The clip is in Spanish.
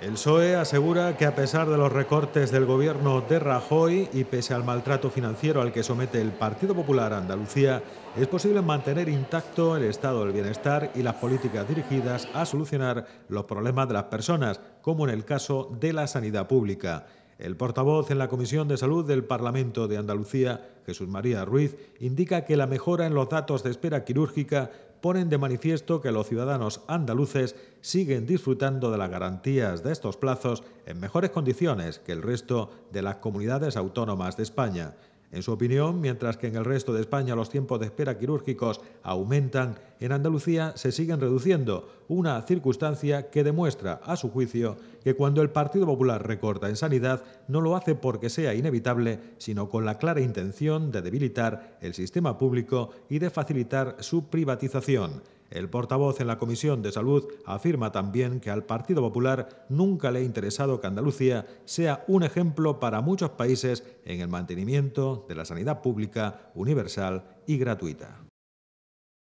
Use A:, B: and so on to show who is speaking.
A: El PSOE asegura que a pesar de los recortes del gobierno de Rajoy y pese al maltrato financiero al que somete el Partido Popular Andalucía, es posible mantener intacto el estado del bienestar y las políticas dirigidas a solucionar los problemas de las personas, como en el caso de la sanidad pública. El portavoz en la Comisión de Salud del Parlamento de Andalucía, Jesús María Ruiz, indica que la mejora en los datos de espera quirúrgica ponen de manifiesto que los ciudadanos andaluces siguen disfrutando de las garantías de estos plazos en mejores condiciones que el resto de las comunidades autónomas de España. En su opinión, mientras que en el resto de España los tiempos de espera quirúrgicos aumentan, en Andalucía se siguen reduciendo, una circunstancia que demuestra, a su juicio, que cuando el Partido Popular recorta en sanidad no lo hace porque sea inevitable, sino con la clara intención de debilitar el sistema público y de facilitar su privatización. El portavoz en la Comisión de Salud afirma también que al Partido Popular nunca le ha interesado que Andalucía sea un ejemplo para muchos países en el mantenimiento de la sanidad pública universal y gratuita.